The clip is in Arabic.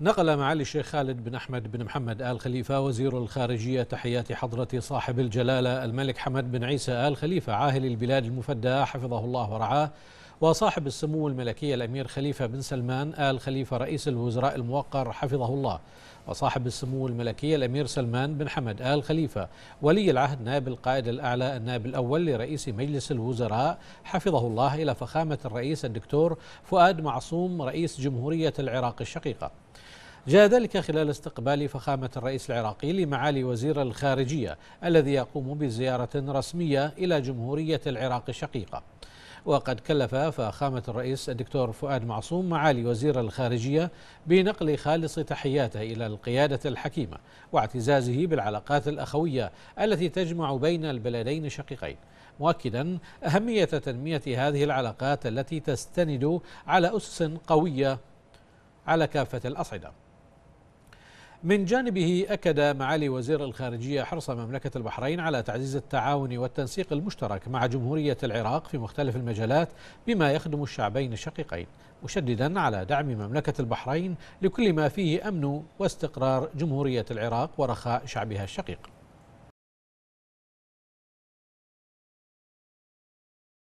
نقل معالي الشيخ خالد بن أحمد بن محمد آل خليفة وزير الخارجية تحيات حضرة صاحب الجلالة الملك حمد بن عيسى آل خليفة عاهل البلاد المفدى حفظه الله ورعاه وصاحب السمو الملكي الأمير خليفة بن سلمان آل خليفة رئيس الوزراء الموقر حفظه الله وصاحب السمو الملكي الأمير سلمان بن حمد آل خليفة ولي العهد نائب القائد الأعلى النائب الأول لرئيس مجلس الوزراء حفظه الله إلى فخامة الرئيس الدكتور فؤاد معصوم رئيس جمهورية العراق الشقيقة جاء ذلك خلال استقبال فخامة الرئيس العراقي لمعالي وزير الخارجية الذي يقوم بزيارة رسمية إلى جمهورية العراق الشقيقة وقد كلف فخامة الرئيس الدكتور فؤاد معصوم معالي وزير الخارجية بنقل خالص تحياته إلى القيادة الحكيمة واعتزازه بالعلاقات الأخوية التي تجمع بين البلدين الشقيقين مؤكدا أهمية تنمية هذه العلاقات التي تستند على أسس قوية على كافة الأصعدة من جانبه أكد معالي وزير الخارجية حرص مملكة البحرين على تعزيز التعاون والتنسيق المشترك مع جمهورية العراق في مختلف المجالات بما يخدم الشعبين الشقيقين مشددا على دعم مملكة البحرين لكل ما فيه أمن واستقرار جمهورية العراق ورخاء شعبها الشقيق